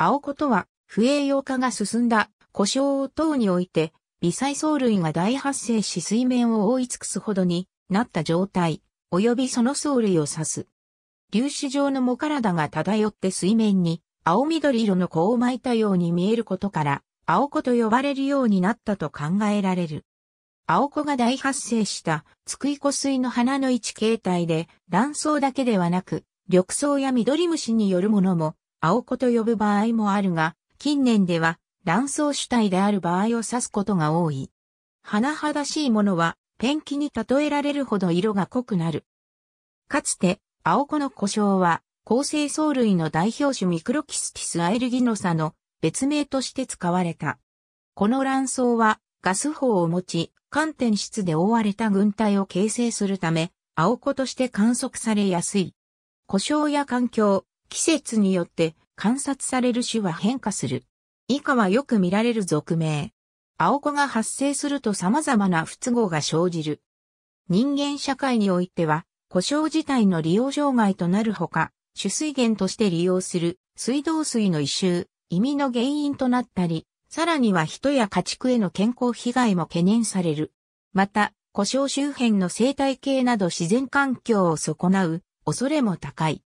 青子とは、不栄養化が進んだ故障等において、微細藻類が大発生し水面を覆い尽くすほどになった状態、及びその藻類を指す。粒子状の藻体が漂って水面に青緑色の子を巻いたように見えることから、青子と呼ばれるようになったと考えられる。青子が大発生した津久井湖水の花の一形態で、卵巣だけではなく、緑藻や緑虫によるものも青子と呼ぶ場合もあるが、近年では卵巣主体である場合を指すことが多い。花肌しいものは、ペンキに例えられるほど色が濃くなる。かつて、青子の故障は、構成藻類の代表種ミクロキスティスアエルギノサの別名として使われた。この卵巣はガス砲を持ち、寒天質で覆われた軍隊を形成するため、青子として観測されやすい。故障や環境、季節によって観察される種は変化する。以下はよく見られる俗名。青子が発生すると様々な不都合が生じる。人間社会においては、故障自体の利用障害となるほか、主水源として利用する水道水の異臭、意味の原因となったり、さらには人や家畜への健康被害も懸念される。また、故障周辺の生態系など自然環境を損なう恐れも高い。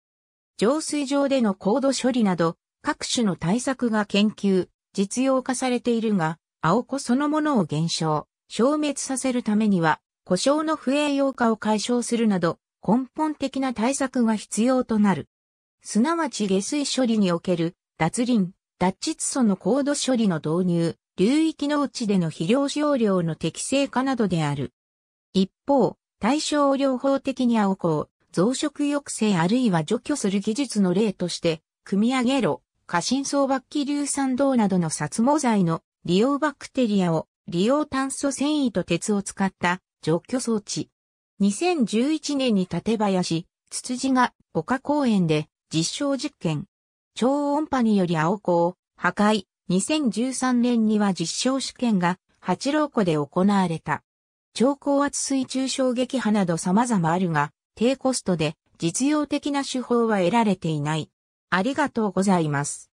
浄水場での高度処理など、各種の対策が研究、実用化されているが、青子そのものを減少、消滅させるためには、故障の不栄養化を解消するなど、根本的な対策が必要となる。すなわち下水処理における、脱輪、脱窒素の高度処理の導入、流域うちでの肥料使用量の適正化などである。一方、対を両法的に青子を増殖抑制あるいは除去する技術の例として、組み上げろ、過信層バッキ硫酸銅などの殺毛剤の利用バクテリアを利用炭素繊維と鉄を使った除去装置。2011年に立林、つつじが丘公園で実証実験。超音波により青光、を破壊。2013年には実証試験が八郎湖で行われた。超高圧水中衝撃波など様々あるが、低コストで実用的な手法は得られていない。ありがとうございます。